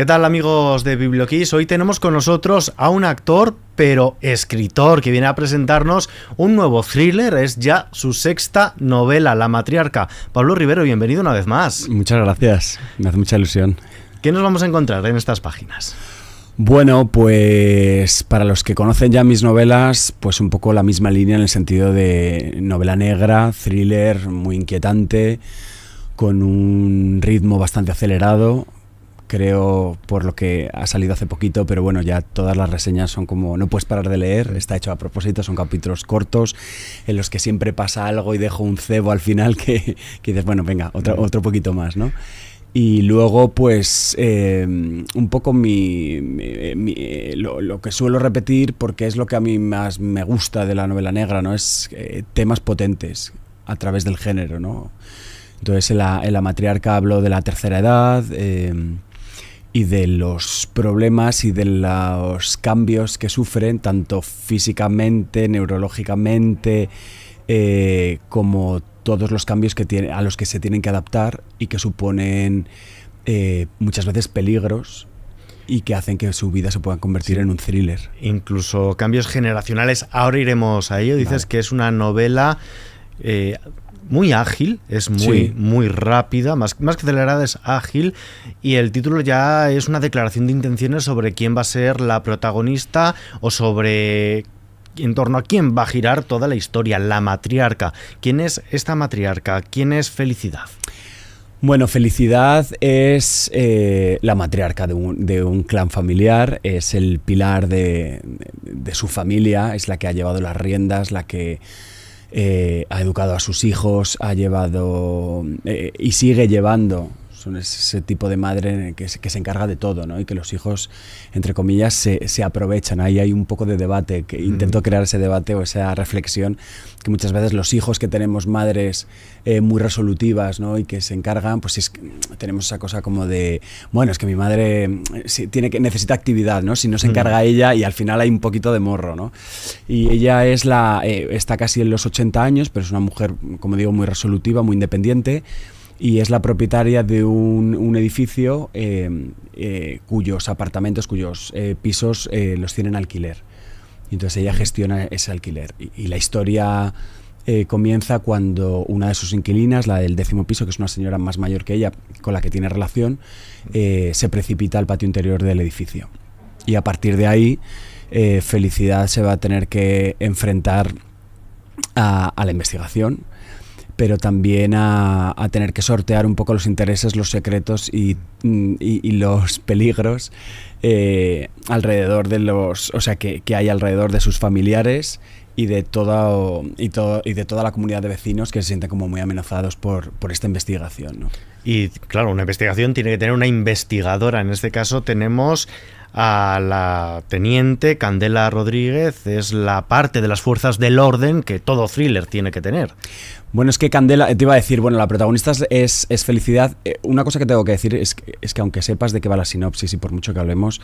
¿Qué tal amigos de Biblioquiz? Hoy tenemos con nosotros a un actor, pero escritor, que viene a presentarnos un nuevo thriller, es ya su sexta novela, La Matriarca. Pablo Rivero, bienvenido una vez más. Muchas gracias, me hace mucha ilusión. ¿Qué nos vamos a encontrar en estas páginas? Bueno, pues para los que conocen ya mis novelas, pues un poco la misma línea en el sentido de novela negra, thriller, muy inquietante, con un ritmo bastante acelerado, creo, por lo que ha salido hace poquito, pero bueno, ya todas las reseñas son como, no puedes parar de leer, está hecho a propósito, son capítulos cortos en los que siempre pasa algo y dejo un cebo al final que, dices, bueno, venga, otro, otro poquito más, ¿no? Y luego, pues, eh, un poco mi, eh, eh, lo, que suelo repetir, porque es lo que a mí más me gusta de la novela negra, ¿no? Es temas potentes a través del género, ¿no? Entonces, en la, matriarca hablo de la tercera edad, eh, y de los problemas y de los cambios que sufren, tanto físicamente, neurológicamente, eh, como todos los cambios que tienen a los que se tienen que adaptar y que suponen eh, muchas veces peligros y que hacen que su vida se pueda convertir en un thriller. Incluso cambios generacionales, ahora iremos a ello, dices que es una novela... Eh, muy ágil, es muy, muy rápida, más, más que acelerada es ágil y el título ya es una declaración de intenciones sobre quién va a ser la protagonista o sobre en torno a quién va a girar toda la historia, la matriarca. ¿Quién es esta matriarca? ¿Quién es Felicidad? Bueno, Felicidad es eh, la matriarca de un, clan familiar, es el pilar de, su familia, es la que ha llevado las riendas, la que eh, ha educado a sus hijos, ha llevado eh, y sigue llevando son ese tipo de madre que se, encarga de todo, ¿no? Y que los hijos, entre comillas, se, se aprovechan. Ahí hay un poco de debate, que intento crear ese debate o esa reflexión, que muchas veces los hijos que tenemos madres eh, muy resolutivas, ¿no? Y que se encargan, pues tenemos esa cosa como de, bueno, es que mi madre eh, tiene que, necesita actividad, ¿no? Si no se encarga ella y al final hay un poquito de morro, ¿no? Y ella es la, eh, está casi en los 80 años, pero es una mujer, como digo, muy resolutiva, muy independiente y es la propietaria de un, edificio eh, eh, cuyos apartamentos, cuyos eh, pisos los tienen alquiler. Y entonces ella gestiona ese alquiler. Y, la historia comienza cuando una de sus inquilinas, la del décimo piso, que es una señora más mayor que ella, con la que tiene relación, se precipita al patio interior del edificio. Y a partir de ahí, Felicidad se va a tener que enfrentar a, a la investigación pero también a, tener que sortear un poco los intereses, los secretos y, mm, los peligros eh, alrededor de los, o sea, que, hay alrededor de sus familiares y de, toda, y, todo, y de toda la comunidad de vecinos que se sienten como muy amenazados por, esta investigación. Y claro, una investigación tiene que tener una investigadora. En este caso tenemos a la teniente Candela Rodríguez es la parte de las fuerzas del orden que todo thriller tiene que tener. Bueno, es que Candela, te iba a decir, bueno, la protagonista es, felicidad. Eh, una cosa que tengo que decir es, que aunque sepas de qué va la sinopsis y por mucho que hablemos,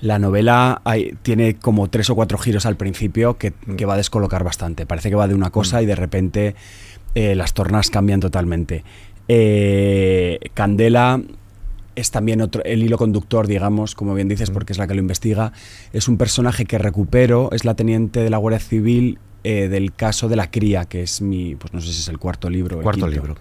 la novela tiene como tres o cuatro giros al principio mm. que, va a descolocar bastante. Parece que va de una cosa mm. y de repente eh, las tornas cambian totalmente. Eh, Candela es también otro, el hilo conductor, digamos, como bien dices, mm. porque es la que lo investiga. Es un personaje que recupero, es la teniente de la Guardia Civil eh, del caso de la cría, que es mi, pues no sé si es el cuarto libro. El cuarto libro.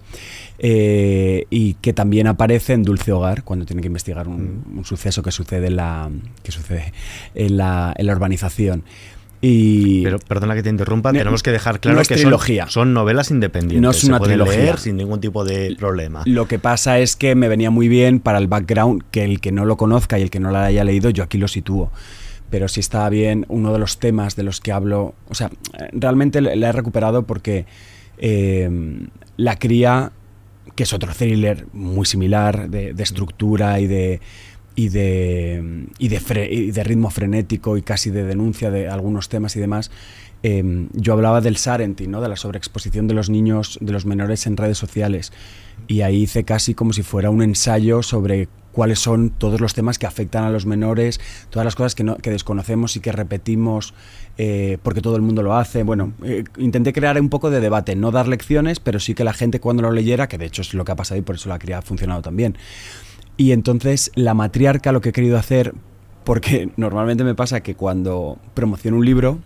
Eh, y que también aparece en Dulce Hogar, cuando tiene que investigar mm. un, suceso que sucede en la, que sucede en la, en la urbanización. Y Pero perdona que te interrumpa, tenemos que dejar claro que Son, novelas independientes. No es una se trilogía. sin ningún tipo de problema. Lo que pasa es que me venía muy bien para el background que el que no lo conozca y el que no la haya leído, yo aquí lo sitúo. Pero si estaba bien uno de los temas de los que hablo. O sea, realmente la he recuperado porque eh, la cría, que es otro thriller muy similar de estructura y de y de, y de, y de ritmo frenético y casi de denuncia de algunos temas y demás. Em, yo hablaba del sarenti ¿no? de la sobreexposición de los niños, de los menores en redes sociales. Y ahí hice casi como si fuera un ensayo sobre cuáles son todos los temas que afectan a los menores, todas las cosas que, desconocemos y que repetimos eh, porque todo el mundo lo hace. Bueno, eh, intenté crear un poco de debate, no dar lecciones, pero sí que la gente cuando lo leyera, que de hecho es lo que ha pasado y por eso la cría ha funcionado también, y entonces la matriarca lo que he querido hacer, porque normalmente me pasa que cuando promociono un libro,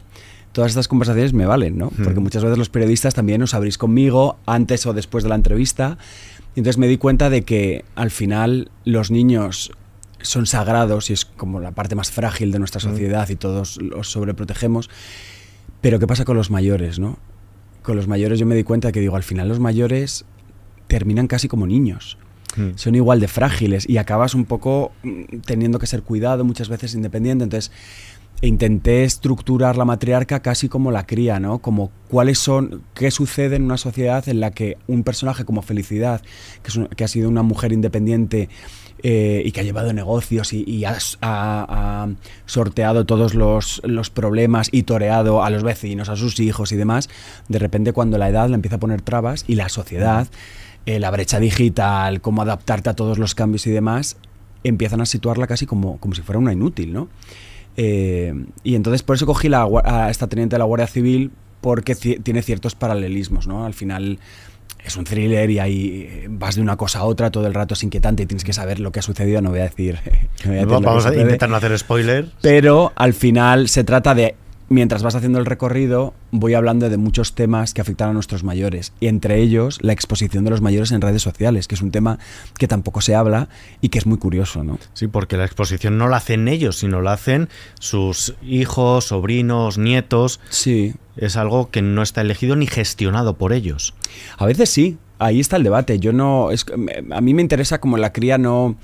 todas estas conversaciones me valen, ¿no? Hmm. Porque muchas veces los periodistas también os abrís conmigo antes o después de la entrevista. Entonces me di cuenta de que al final los niños son sagrados y es como la parte más frágil de nuestra hmm. sociedad y todos los sobreprotegemos. Pero ¿qué pasa con los mayores, no? Con los mayores yo me di cuenta que digo, al final los mayores terminan casi como niños. Hmm. son igual de frágiles y acabas un poco mm, teniendo que ser cuidado muchas veces independiente. Entonces, intenté estructurar la matriarca casi como la cría, ¿no? Como cuáles son, qué sucede en una sociedad en la que un personaje como Felicidad, que, que ha sido una mujer independiente eh, y que ha llevado negocios y, ha, sorteado todos los, problemas y toreado a los vecinos, a sus hijos y demás, de repente cuando la edad le empieza a poner trabas y la sociedad... Eh, la brecha digital, cómo adaptarte a todos los cambios y demás, empiezan a situarla casi como, como si fuera una inútil, ¿no? Eh, y entonces por eso cogí la, a esta teniente de la Guardia Civil porque tiene ciertos paralelismos, ¿no? Al final es un thriller y ahí eh, vas de una cosa a otra, todo el rato es inquietante y tienes que saber lo que ha sucedido, no voy a decir... vamos a intentar no hacer spoiler. Pero al final se trata de mientras vas haciendo el recorrido, voy hablando de muchos temas que afectan a nuestros mayores, y entre ellos la exposición de los mayores en redes sociales, que es un tema que tampoco se habla y que es muy curioso, ¿no? Sí, porque la exposición no la hacen ellos, sino la hacen sus hijos, sobrinos, nietos. Sí. Es algo que no está elegido ni gestionado por ellos. A veces sí, ahí está el debate. Yo no. a mí me interesa como la cría no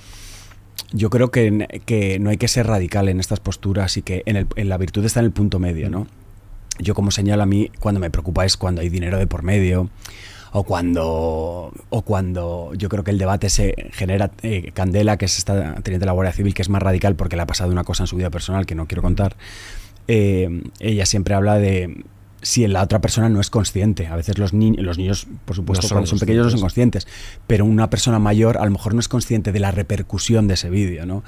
yo creo que, que, no hay que ser radical en estas posturas y que en, el, la virtud está en el punto medio, ¿no? Yo como señala a mí, cuando me preocupa es cuando hay dinero de por medio o cuando o cuando yo creo que el debate se genera eh, candela que se está teniendo la Guardia Civil que es más radical porque le ha pasado una cosa en su vida personal que no quiero contar eh, ella siempre habla de si la otra persona no es consciente. A veces los, los niños, por supuesto, son cuando son pequeños no son conscientes, pero una persona mayor a lo mejor no es consciente de la repercusión de ese vídeo, ¿no?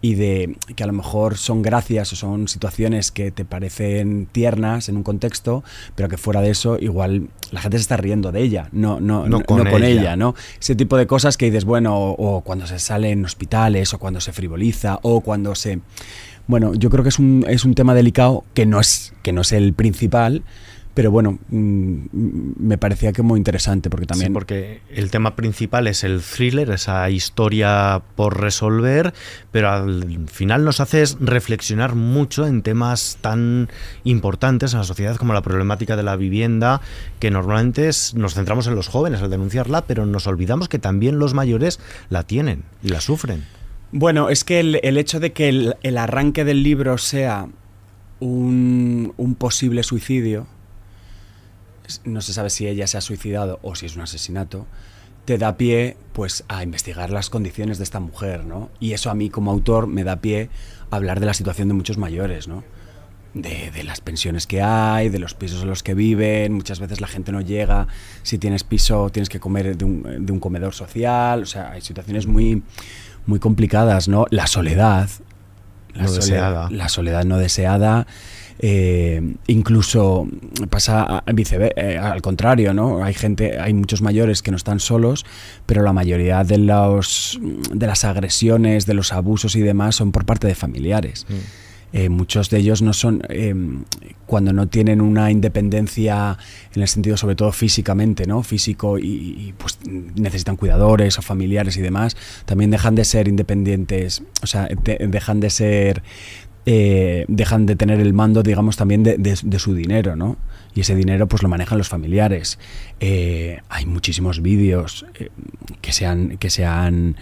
Y de que a lo mejor son gracias o son situaciones que te parecen tiernas en un contexto, pero que fuera de eso igual la gente se está riendo de ella, no, no, no, con, ella. ¿no? Ese tipo de cosas que dices, bueno, o, o cuando se sale en hospitales, o cuando se frivoliza, o cuando se... Bueno, yo creo que es un, es un tema delicado que no es, que no es el principal, pero bueno, mm, mm, me parecía que muy interesante porque también... Sí, porque el tema principal es el thriller, esa historia por resolver, pero al final nos hace reflexionar mucho en temas tan importantes en la sociedad como la problemática de la vivienda, que normalmente nos centramos en los jóvenes al denunciarla, pero nos olvidamos que también los mayores la tienen y la sufren. Bueno, es que el, hecho de que el, arranque del libro sea un, posible suicidio, no se sabe si ella se ha suicidado o si es un asesinato, te da pie pues a investigar las condiciones de esta mujer, ¿no? Y eso a mí como autor me da pie a hablar de la situación de muchos mayores, ¿no? De, de, las pensiones que hay, de los pisos en los que viven, muchas veces la gente no llega, si tienes piso tienes que comer de un, de un comedor social, o sea, hay situaciones muy, muy complicadas, ¿no? La soledad. La, soledad, no deseada. Eh, incluso pasa eh, al contrario, ¿no? Hay gente, hay muchos mayores que no están solos, pero la mayoría de los de las agresiones, de los abusos y demás son por parte de familiares. Mm. Eh, muchos de ellos no son, eh, cuando no tienen una independencia en el sentido sobre todo físicamente, ¿no? Físico y, pues necesitan cuidadores o familiares y demás, también dejan de ser independientes, o sea, dejan de ser, eh, dejan de tener el mando, digamos, también de, de su dinero, ¿no? y ese dinero pues lo manejan los familiares. Eh, hay muchísimos vídeos eh, que se han, que se han,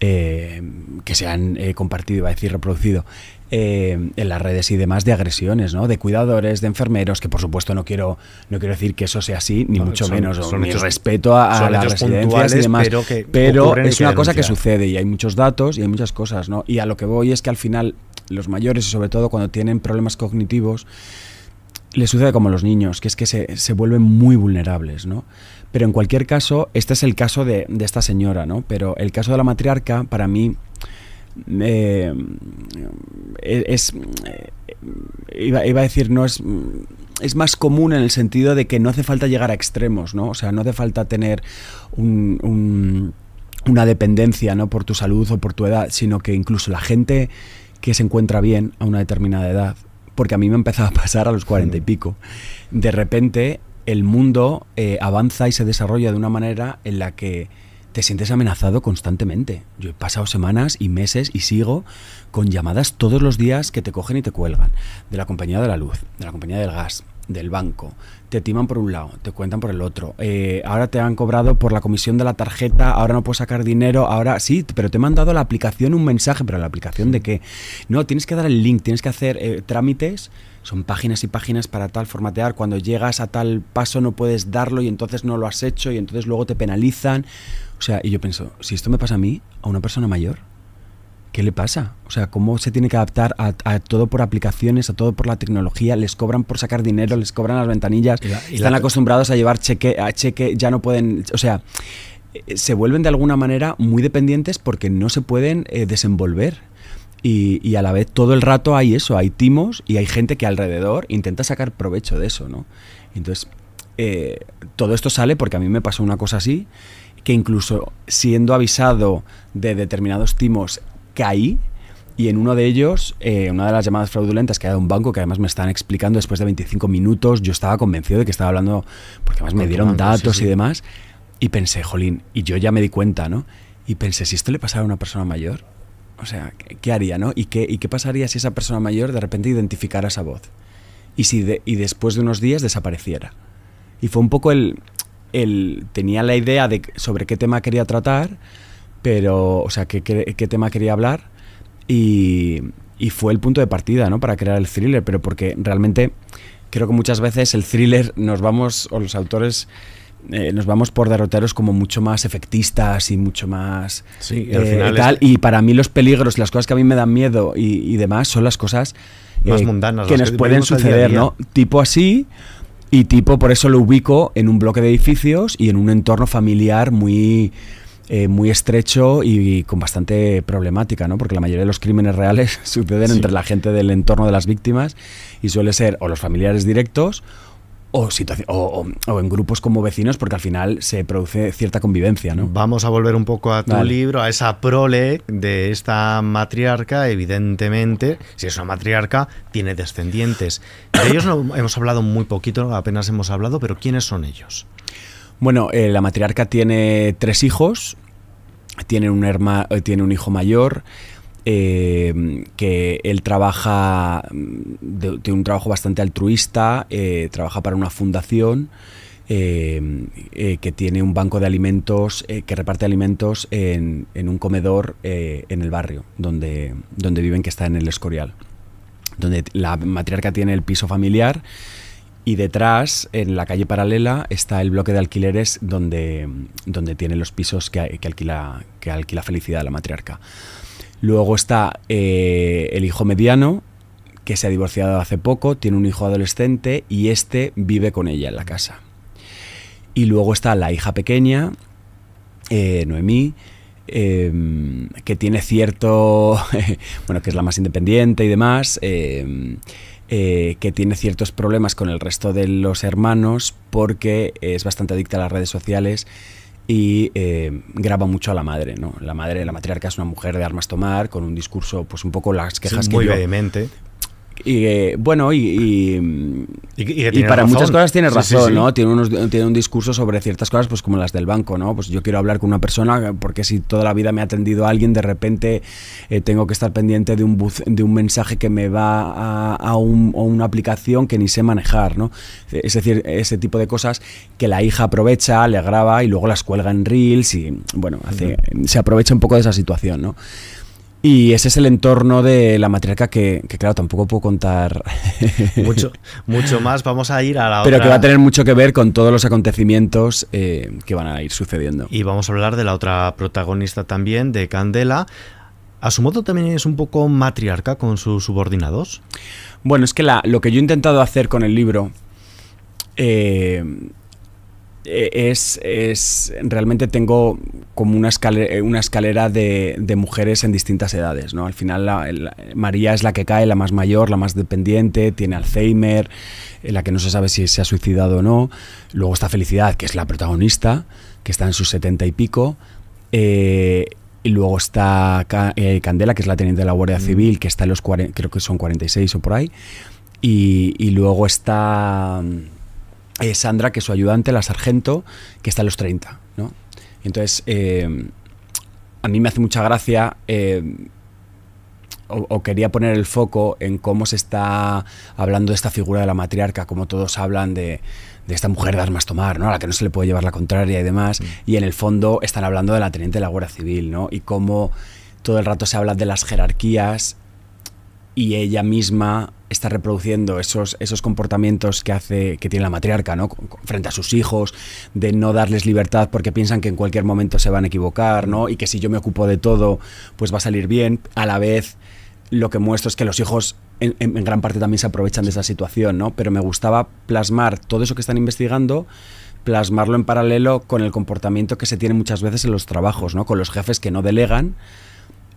eh, que se han compartido, va a decir reproducido, en las redes y demás de agresiones, ¿no? De cuidadores, de enfermeros, que por supuesto no quiero, no quiero decir que eso sea así, ni mucho menos, son respeto a, las residencias y demás. Pero, es una cosa que sucede y hay muchos datos y hay muchas cosas, ¿no? Y a lo que voy es que al final los mayores, y sobre todo cuando tienen problemas cognitivos, le sucede como a los niños, que es que se, vuelven muy vulnerables, ¿no? Pero en cualquier caso, este es el caso de, esta señora, ¿no? Pero el caso de la matriarca, para mí, eh, e, es... Eh, iba, a decir, no es... Es más común en el sentido de que no hace falta llegar a extremos, ¿no? O sea, no hace falta tener un, una dependencia, ¿no? Por tu salud o por tu edad, sino que incluso la gente que se encuentra bien a una determinada edad porque a mí me empezaba a pasar a los cuarenta y pico. De repente el mundo eh, avanza y se desarrolla de una manera en la que te sientes amenazado constantemente. Yo he pasado semanas y meses y sigo con llamadas todos los días que te cogen y te cuelgan. De la compañía de la luz, de la compañía del gas, del banco. Te timan por un lado, te cuentan por el otro. Eh, ahora te han cobrado por la comisión de la tarjeta, ahora no puedes sacar dinero, ahora sí, pero te he mandado a la aplicación un mensaje, pero la aplicación de qué? No, tienes que dar el link, tienes que hacer eh, trámites, son páginas y páginas para tal formatear, cuando llegas a tal paso no puedes darlo y entonces no lo has hecho y entonces luego te penalizan. O sea, y yo pienso, si esto me pasa a mí, a una persona mayor, ¿qué le pasa? O sea, ¿cómo se tiene que adaptar a, todo por aplicaciones, a todo por la tecnología? Les cobran por sacar dinero, les cobran las ventanillas, están acostumbrados a llevar cheque, a cheque, ya no pueden, o sea, eh, se vuelven de alguna manera muy dependientes porque no se pueden eh, desenvolver. Y, a la vez todo el rato hay eso, hay timos y hay gente que alrededor intenta sacar provecho de eso, ¿no? Entonces, eh, todo esto sale porque a mí me pasó una cosa así, que incluso siendo avisado de determinados timos caí y en uno de ellos, eh, una de las llamadas fraudulentas que había de un banco, que además me están explicando después de 25 minutos, yo estaba convencido de que estaba hablando, porque además me dieron datos y demás, y pensé, jolín, y yo ya me di cuenta, ¿no? Y pensé, si esto le pasara a una persona mayor, o sea, ¿qué haría, no? ¿Y qué, pasaría si esa persona mayor de repente identificara esa voz? Y, si y después de unos días desapareciera. Y fue un poco el, el... Tenía la idea de sobre qué tema quería tratar pero, o sea, qué, qué, tema quería hablar y, y, fue el punto de partida, ¿no? Para crear el thriller, pero porque realmente creo que muchas veces el thriller nos vamos, o los autores... Eh, nos vamos por derroteros como mucho más efectistas y mucho más sí, y eh, tal. Y para mí los peligros, las cosas que a mí me dan miedo y, demás son las cosas eh, que nos pueden suceder, ¿no? Tipo así y tipo por eso lo ubico en un bloque de edificios y en un entorno familiar muy eh, muy estrecho y, con bastante problemática, ¿no? Porque la mayoría de los crímenes reales suceden entre la gente del entorno de las víctimas y suele ser o los familiares directos o, o, en grupos como vecinos, porque al final se produce cierta convivencia. ¿no? Vamos a volver un poco a tu libro, a esa prole de esta matriarca. Evidentemente, si es una matriarca, tiene descendientes. De ellos no, hemos hablado muy poquito, apenas hemos hablado, pero ¿quiénes son ellos? Bueno, eh, la matriarca tiene tres hijos, tiene un, eh, tiene un hijo mayor, eh, que él trabaja, mm, tiene un trabajo bastante altruista, trabaja para una fundación. que tiene un banco de alimentos, que reparte alimentos en, en un comedor en el barrio donde, donde viven, que está en el Escorial, donde la matriarca tiene el piso familiar, y detrás, en la calle paralela, está el bloque de alquileres donde, donde tiene los pisos que, alquila, que alquila Felicidad, la matriarca. Luego está eh, el hijo mediano, que se ha divorciado hace poco, tiene un hijo adolescente y este vive con ella en la casa. Y luego está la hija pequeña, eh, Noemí, em, que tiene cierto, bueno, que es la más independiente y demás, em, eh, que tiene ciertos problemas con el resto de los hermanos porque es bastante adicta a las redes sociales y eh, graba mucho a la madre, ¿no? La madre, la matriarca es una mujer de armas tomar, con un discurso, pues un poco las quejas que muy y eh, bueno, y, y, para muchas cosas tiene razón, ¿no? Tiene, unos, tiene un discurso sobre ciertas cosas, pues como las del banco, ¿no? Pues yo quiero hablar con una persona porque si toda la vida me ha atendido alguien, de repente eh, tengo que estar pendiente de un, de un mensaje que me va a, un, una aplicación que ni sé manejar, ¿no? Es decir, ese tipo de cosas que la hija aprovecha, le graba y luego las cuelga en reels y, bueno, se aprovecha un poco de esa situación, ¿no? Y ese es el entorno de la matriarca que, claro, tampoco puedo contar mucho, mucho más. Vamos a ir a la otra... Pero que va a tener mucho que ver con todos los acontecimientos eh, que van a ir sucediendo. Y vamos a hablar de la otra protagonista también, de Candela. ¿A su modo también es un poco matriarca con sus subordinados? Bueno, es que lo que yo he intentado hacer con el libro eh, eh, es, es, realmente tengo como una escalera, eh, una escalera de, mujeres en distintas edades. ¿no? Al final María es la que cae, la más mayor, la más dependiente, tiene Alzheimer, eh, la que no se sabe si se ha suicidado o no. Luego está Felicidad, que es la protagonista, que está en sus setenta y pico. Eh, y luego está Candela, que es la teniente de la Guardia mm. Civil, que está en los creo que son 46 o por ahí. Y, luego está mm, Sandra, que es su ayudante, la sargento, que está en los 30, ¿no? Entonces, eh, a mí me hace mucha gracia... Eh, o, quería poner el foco en cómo se está hablando de esta figura de la matriarca, como todos hablan de, esta mujer de armas tomar, ¿no? A la que no se le puede llevar la contraria y demás. Mm. Y en el fondo están hablando de la teniente de la Guardia Civil, ¿no? Y cómo todo el rato se habla de las jerarquías y ella misma está reproduciendo esos, esos comportamientos que hace que tiene la matriarca, Frente a sus hijos, de no darles libertad porque piensan que en cualquier momento se van a equivocar, Y que si yo me ocupo de todo, pues va a salir bien. A la vez, lo que muestro es que los hijos en, gran parte también se aprovechan de esa situación, Pero me gustaba plasmar todo eso que están investigando plasmarlo en paralelo con el comportamiento que se tiene muchas veces en los trabajos, ¿no? Con los jefes que no delegan,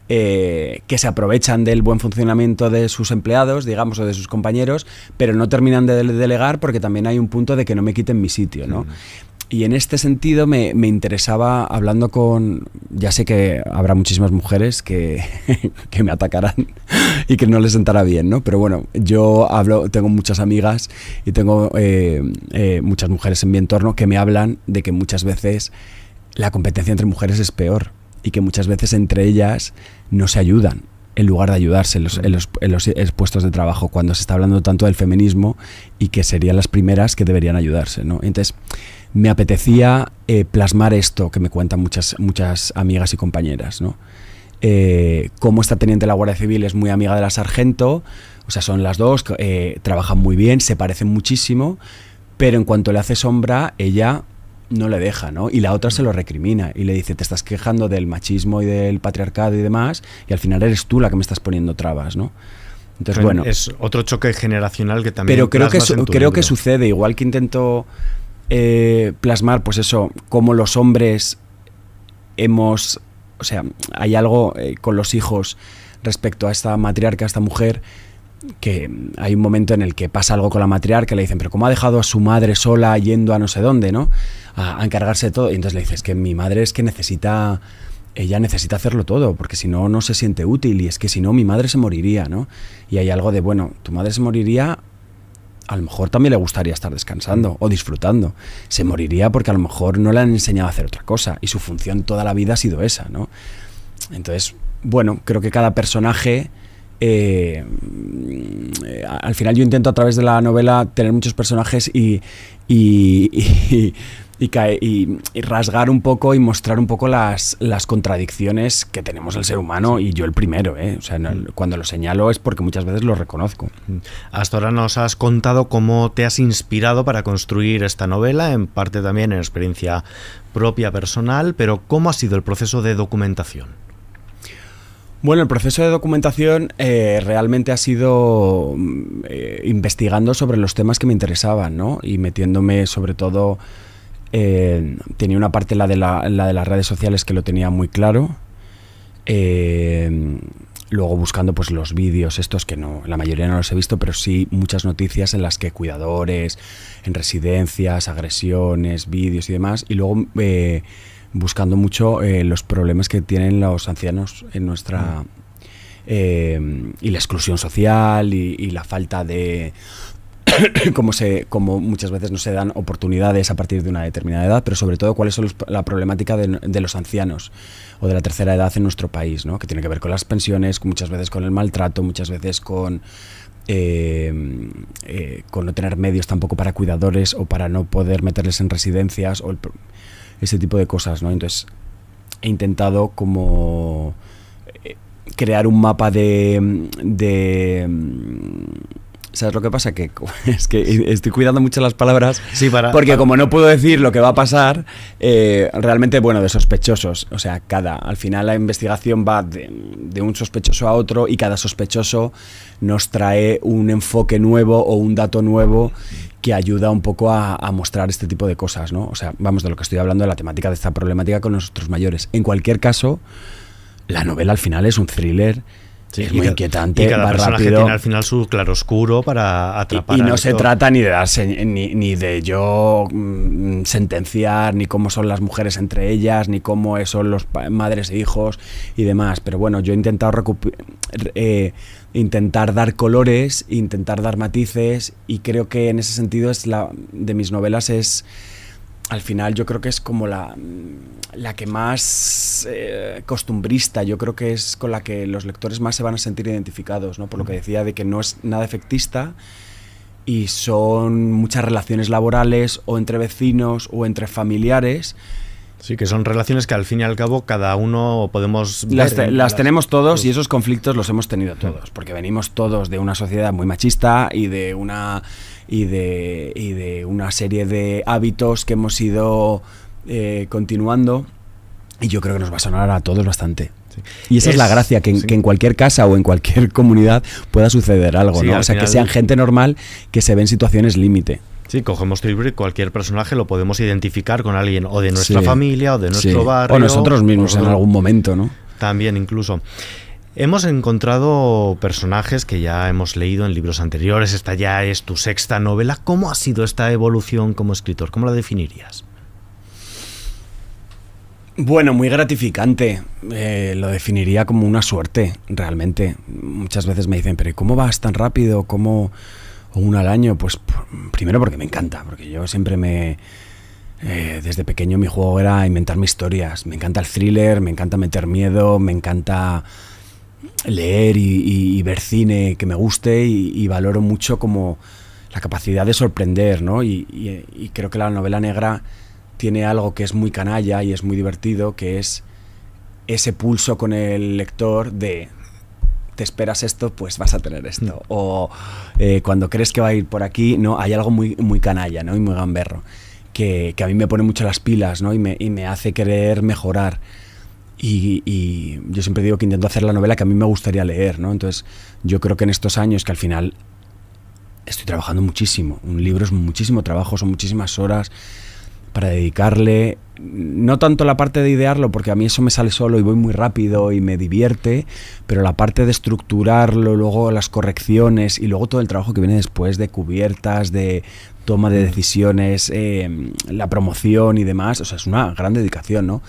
eh, que se aprovechan del buen funcionamiento de sus empleados, digamos, o de sus compañeros, pero no terminan de delegar porque también hay un punto de que no me quiten mi sitio, ¿no? Mm. Y en este sentido me, interesaba, hablando con, ya sé que habrá muchísimas mujeres que, me atacarán y que no les sentará bien, ¿no? Pero bueno, yo hablo, tengo muchas amigas y tengo eh, eh, muchas mujeres en mi entorno que me hablan de que muchas veces la competencia entre mujeres es peor y que muchas veces entre ellas no se ayudan en lugar de ayudarse en los, eh, puestos de trabajo, cuando se está hablando tanto del feminismo y que serían las primeras que deberían ayudarse. ¿no? Entonces, me apetecía eh, plasmar esto que me cuentan muchas, muchas amigas y compañeras. ¿no? Eh, esta teniente de la Guardia Civil es muy amiga de la sargento, o sea, son las dos, trabajan muy bien, se parecen muchísimo, pero en cuanto le hace sombra, ella no le deja, ¿no? Y la otra se lo recrimina y le dice, te estás quejando del machismo y del patriarcado y demás, y al final eres tú la que me estás poniendo trabas, ¿no? Entonces, bueno. Es otro choque generacional que también. Pero creo que, creo que sucede, igual que intento eh, plasmar, pues eso, cómo los hombres hemos. O sea, hay algo eh, con los hijos respecto a esta matriarca, a esta mujer, que hay un momento en el que pasa algo con la matriarca, le dicen, pero ¿cómo ha dejado a su madre sola yendo a no sé dónde, ¿no? A, encargarse de todo. Y entonces le dices, que mi madre es que necesita, ella necesita hacerlo todo, porque si no, no se siente útil y es que si no, mi madre se moriría, ¿no? Y hay algo de, bueno, tu madre se moriría, a lo mejor también le gustaría estar descansando o disfrutando. Se moriría porque a lo mejor no le han enseñado a hacer otra cosa y su función toda la vida ha sido esa, ¿no? Entonces, bueno, creo que cada personaje eh, mm, al final yo intento a través de la novela tener muchos personajes y, y, rasgar un poco y mostrar un poco las, contradicciones que tenemos el ser humano y yo el primero. ¿eh? O sea, mm. cuando lo señalo es porque muchas veces lo reconozco. Mm. Hasta ahora nos has contado cómo te has inspirado para construir esta novela, en parte también en experiencia propia personal, pero ¿cómo ha sido el proceso de documentación? Bueno, el proceso de documentación eh, realmente ha sido mm, eh, investigando sobre los temas que me interesaban, ¿no? Y metiéndome sobre todo... tenía una parte la de, la, de las redes sociales que lo tenía muy claro. Em, luego buscando pues los vídeos estos que no la mayoría no los he visto pero sí muchas noticias en las que cuidadores en residencias agresiones vídeos y demás y luego eh, buscando mucho eh, los problemas que tienen los ancianos en nuestra... Mm. Eh, y la exclusión social y, la falta de... cómo se, como muchas veces no se dan oportunidades a partir de una determinada edad, pero sobre todo cuál es la problemática de, los ancianos o de la tercera edad en nuestro país, ¿no? que tiene que ver con las pensiones, muchas veces con el maltrato, muchas veces con, eh, con no tener medios tampoco para cuidadores o para no poder meterles en residencias o el, ese tipo de cosas, ¿no? Entonces he intentado como eh, crear un mapa de, de ¿Sabes lo que pasa? Que es que estoy cuidando mucho las palabras. Sí, para, porque como no puedo decir lo que va a pasar, eh, realmente, bueno, de sospechosos. O sea, cada. Al final la investigación va de, un sospechoso a otro y cada sospechoso nos trae un enfoque nuevo o un dato nuevo que ayuda un poco a, a mostrar este tipo de cosas, ¿no? O sea, vamos de lo que estoy hablando, de la temática de esta problemática con nuestros mayores. En cualquier caso, la novela al final es un thriller es muy inquietante. Y cada va tiene al final su claroscuro para atrapar. Y, no se trata ni de darse ni, de yo mm, sentenciar, ni cómo son las mujeres entre ellas, ni cómo son los madres e hijos y demás. Pero bueno, yo he intentado eh, intentar dar colores, intentar dar matices, y creo que en ese sentido es la de mis novelas es al final yo creo que es como la, la que más eh, costumbrista, yo creo que es con la que los lectores más se van a sentir identificados, ¿no? Por lo que decía de que no es nada efectista y son muchas relaciones laborales o entre vecinos o entre familiares. Sí, que son relaciones que al fin y al cabo cada uno podemos... las, tenemos todos y esos conflictos los hemos tenido todos, porque venimos todos de una sociedad muy machista y de una y de, y de una serie de hábitos que hemos ido eh, continuando. Y yo creo que nos va a sonar a todos bastante. Y esa es, la gracia, que en, cualquier casa o en cualquier comunidad pueda suceder algo, ¿no? O sea, que sean gente normal que se ve en situaciones límite. Sí, cogemos tu libro y cualquier personaje lo podemos identificar con alguien o de nuestra familia o de nuestro barrio. O nosotros mismos en algún momento, ¿no? También incluso. Hemos encontrado personajes que ya hemos leído en libros anteriores, esta ya es tu sexta novela. ¿Cómo ha sido esta evolución como escritor? ¿Cómo la definirías? Bueno, muy gratificante. Eh, lo definiría como una suerte, realmente. Muchas veces me dicen, pero cómo vas tan rápido? ¿Cómo uno al año? Pues primero porque me encanta, porque yo siempre me... Eh, desde pequeño mi juego era inventarme historias. Me encanta el thriller, me encanta meter miedo, me encanta leer y, ver cine que me guste y, valoro mucho como la capacidad de sorprender, ¿no? Y, creo que la novela negra tiene algo que es muy canalla y es muy divertido, que es ese pulso con el lector de te esperas esto, pues vas a tener esto. Mm. O eh, cuando crees que va a ir por aquí, no, hay algo muy, muy canalla, ¿no? Y muy gamberro, que, que a mí me pone mucho las pilas, ¿no? Y me, me hace querer mejorar. Y, yo siempre digo que intento hacer la novela que a mí me gustaría leer, ¿no? Entonces, yo creo que en estos años que al final estoy trabajando muchísimo, un libro es muchísimo trabajo, son muchísimas horas para dedicarle, no tanto la parte de idearlo, porque a mí eso me sale solo y voy muy rápido y me divierte, pero la parte de estructurarlo, luego las correcciones y luego todo el trabajo que viene después de cubiertas, de toma de mm. decisiones, eh, la promoción y demás, o sea, es una gran dedicación, ¿no?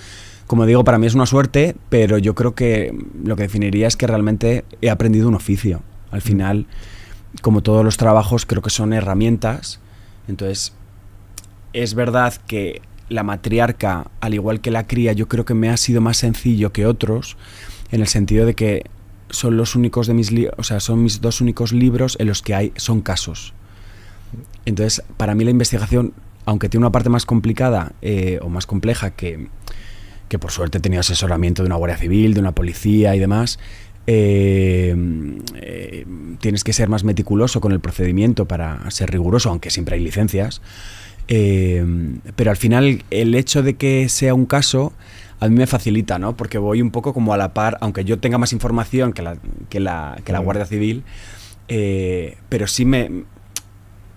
como digo, para mí es una suerte, pero yo creo que lo que definiría es que realmente he aprendido un oficio. Al mm. final, como todos los trabajos, creo que son herramientas. Entonces, es verdad que la matriarca, al igual que la cría, yo creo que me ha sido más sencillo que otros, en el sentido de que son los únicos de mis o sea, son mis dos únicos libros en los que hay son casos. Entonces, para mí la investigación, aunque tiene una parte más complicada eh, o más compleja que, que por suerte he tenido asesoramiento de una Guardia Civil, de una policía y demás, eh, eh, tienes que ser más meticuloso con el procedimiento para ser riguroso, aunque siempre hay licencias. Eh, pero al final el hecho de que sea un caso a mí me facilita, ¿no? Porque voy un poco como a la par, aunque yo tenga más información que la, que la Guardia Civil, pero sí me,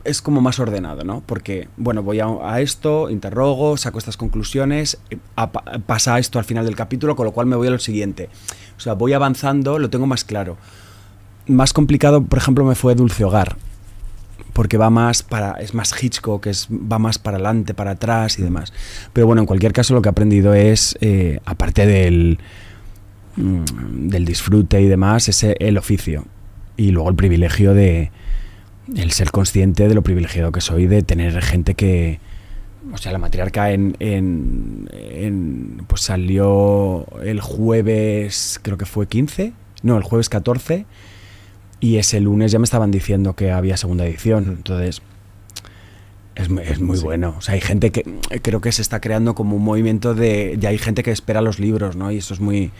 es como más ordenado, ¿no? Porque, bueno, voy a, esto, interrogo, saco estas conclusiones, eh, pasa esto al final del capítulo, con lo cual me voy a lo siguiente. O sea, voy avanzando, lo tengo más claro. Más complicado, por ejemplo, me fue Dulce Hogar, porque va más para, es más Hitchcock, es, va más para adelante, para atrás y demás. Pero bueno, en cualquier caso, lo que he aprendido es, eh, aparte del, mm, del disfrute y demás, es el oficio. Y luego el privilegio de, el ser consciente de lo privilegiado que soy, de tener gente que, o sea, la matriarca en, en, pues salió el jueves, creo que fue 15, no, el jueves 14, y ese lunes ya me estaban diciendo que había segunda edición, entonces es, es muy bueno, o sea, hay gente que creo que se está creando como un movimiento de, ya hay gente que espera los libros, ¿no? Y eso es muy,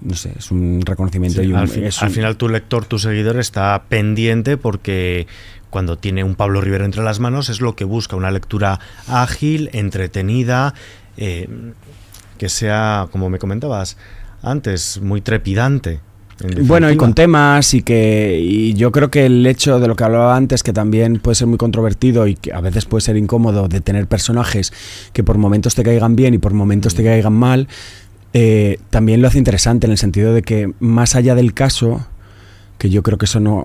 no sé, es un reconocimiento. y al, final tu lector, tu seguidor está pendiente porque cuando tiene un Pablo Rivero entre las manos es lo que busca, una lectura ágil, entretenida, eh, que sea, como me comentabas antes, muy trepidante. Bueno, y con temas y que y yo creo que el hecho de lo que hablaba antes, que también puede ser muy controvertido y que a veces puede ser incómodo de tener personajes que por momentos te caigan bien y por momentos te mm. caigan mal, eh, también lo hace interesante en el sentido de que más allá del caso, que yo creo que eso no,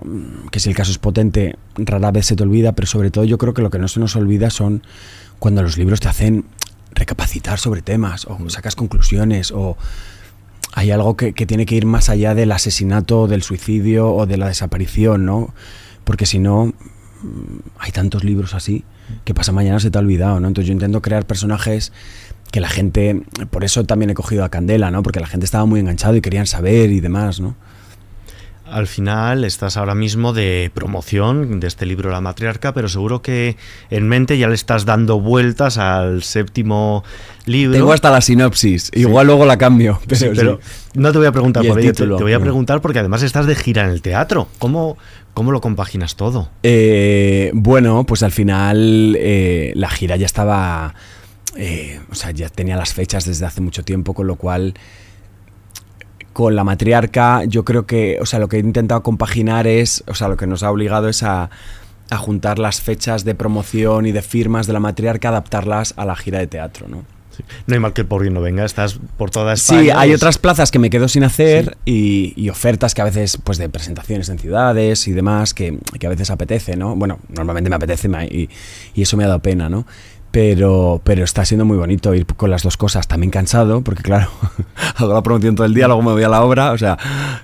que si el caso es potente, rara vez se te olvida, pero sobre todo yo creo que lo que no se nos olvida son cuando los libros te hacen recapacitar sobre temas o sacas conclusiones o hay algo que, que tiene que ir más allá del asesinato, del suicidio o de la desaparición, ¿no? Porque si no, mm, hay tantos libros así que pasa mañana se te ha olvidado, ¿no? Entonces yo intento crear personajes que la gente, por eso también he cogido a Candela, ¿no? Porque la gente estaba muy enganchada y querían saber y demás, ¿no? Al final estás ahora mismo de promoción de este libro La Matriarca, pero seguro que en mente ya le estás dando vueltas al séptimo libro. Tengo hasta la sinopsis, igual luego la cambio. Pero, no te voy a preguntar por el título, te, voy a mm. preguntar porque además estás de gira en el teatro. ¿Cómo, cómo lo compaginas todo? Eh, bueno, pues al final eh, la gira ya estaba eh, o sea, ya tenía las fechas desde hace mucho tiempo, con lo cual con la matriarca yo creo que, o sea, lo que he intentado compaginar es, o sea, lo que nos ha obligado es a, a juntar las fechas de promoción y de firmas de la matriarca, adaptarlas a la gira de teatro, ¿no? No hay mal que el porri no venga, estás por toda España. Sí, hay otras plazas que me quedo sin hacer y, ofertas que a veces, pues de presentaciones en ciudades y demás, que, que a veces apetece, ¿no? Bueno, normalmente me apetece y, y, eso me ha dado pena, ¿no? Pero, está siendo muy bonito ir con las dos cosas. También cansado, porque claro, hago la promoción todo el día, luego me voy a la obra. O sea,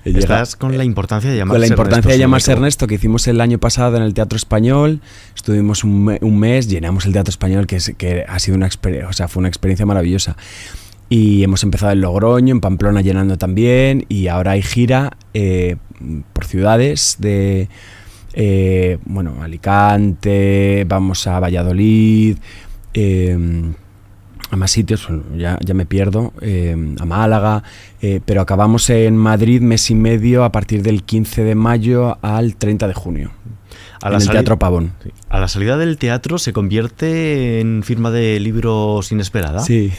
estás con la importancia de llamarse Con la importancia Ernesto, de llamarse Ernesto, que hicimos el año pasado en el Teatro Español. Estuvimos un, mes, llenamos el Teatro Español, que, ha sido una experiencia, o sea, fue una experiencia maravillosa. Y hemos empezado en Logroño, en Pamplona llenando también, y ahora hay gira eh, por ciudades de, eh, bueno, Alicante, vamos a Valladolid, Em, a más sitios, pues, ya, me pierdo, em, a Málaga, eh, pero acabamos en Madrid mes y medio a partir del 15 de mayo al 30 de junio. A en la el Teatro Pavón. A la salida del teatro se convierte en firma de libros inesperada. Sí.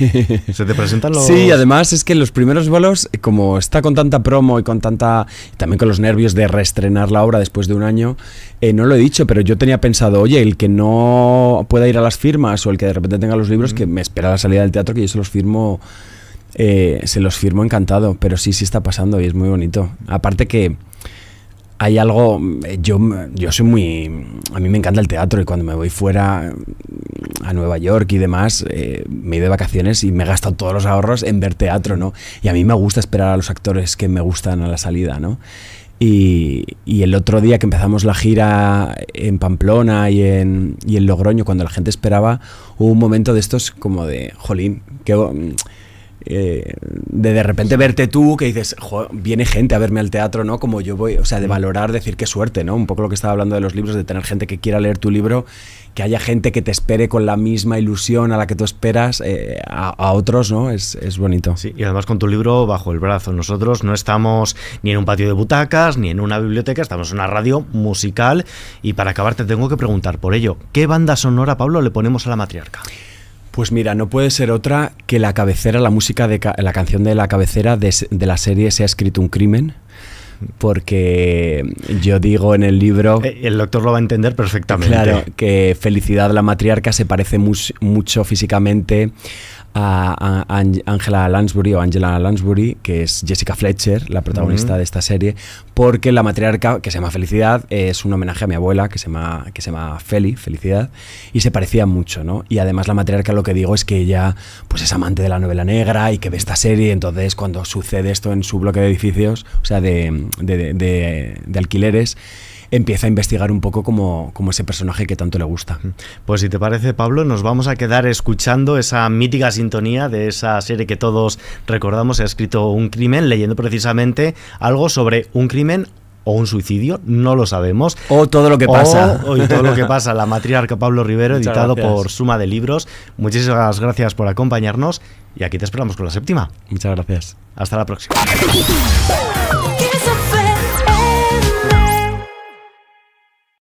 Se te presentan los... Sí, además es que los primeros vuelos eh, como está con tanta promo y con tanta... También con los nervios de reestrenar la obra después de un año, eh, no lo he dicho, pero yo tenía pensado, oye, el que no pueda ir a las firmas o el que de repente tenga los libros, mm. que me espera la salida del teatro, que yo se los firmo... Eh, se los firmo encantado, pero sí, sí está pasando y es muy bonito. Aparte que hay algo, yo, yo soy muy, a mí me encanta el teatro y cuando me voy fuera mm, a Nueva York y demás, eh, me he de vacaciones y me he gastado todos los ahorros en ver teatro, ¿no? Y a mí me gusta esperar a los actores que me gustan a la salida, ¿no? Y, y, el otro día que empezamos la gira en Pamplona y en, y en Logroño, cuando la gente esperaba, hubo un momento de estos como de, jolín, que eh, de de repente verte tú, que dices, viene gente a verme al teatro, ¿no? Como yo voy, o sea, de valorar, decir qué suerte, ¿no? Un poco lo que estaba hablando de los libros, de tener gente que quiera leer tu libro, que haya gente que te espere con la misma ilusión a la que tú esperas eh, a, otros, ¿no? Es, es bonito. Sí, y además con tu libro bajo el brazo. Nosotros no estamos ni en un patio de butacas, ni en una biblioteca, estamos en una radio musical. Y para acabar, te tengo que preguntar por ello, ¿qué banda sonora, Pablo, le ponemos a la matriarca? Pues mira, no puede ser otra que la cabecera, la música de la canción de la cabecera de, la serie Se ha escrito un crimen. Porque yo digo en el libro. Eh, el doctor lo va a entender perfectamente. Claro, que Felicidad la matriarca se parece mucho físicamente a, Angela Lansbury o Angela Lansbury, que es Jessica Fletcher, la protagonista de esta serie, porque la matriarca, que se llama Felicidad, es un homenaje a mi abuela, que se llama, que se llama Feli, Felicidad, y se parecía mucho, ¿no? Y además la matriarca lo que digo es que ella pues es amante de la novela negra y que ve esta serie, entonces cuando sucede esto en su bloque de edificios, o sea, de alquileres, empieza a investigar un poco como, como ese personaje que tanto le gusta. Mm. Pues si te parece, Pablo, nos vamos a quedar escuchando esa mítica sintonía de esa serie que todos recordamos, se ha escrito un crimen, leyendo precisamente algo sobre un crimen o un suicidio, no lo sabemos. O todo lo que pasa. O, todo lo que pasa. La matriarca Pablo Rivero, editado por Suma de Libros. Muchísimas gracias por acompañarnos y aquí te esperamos con la séptima. Muchas gracias. Hasta la próxima.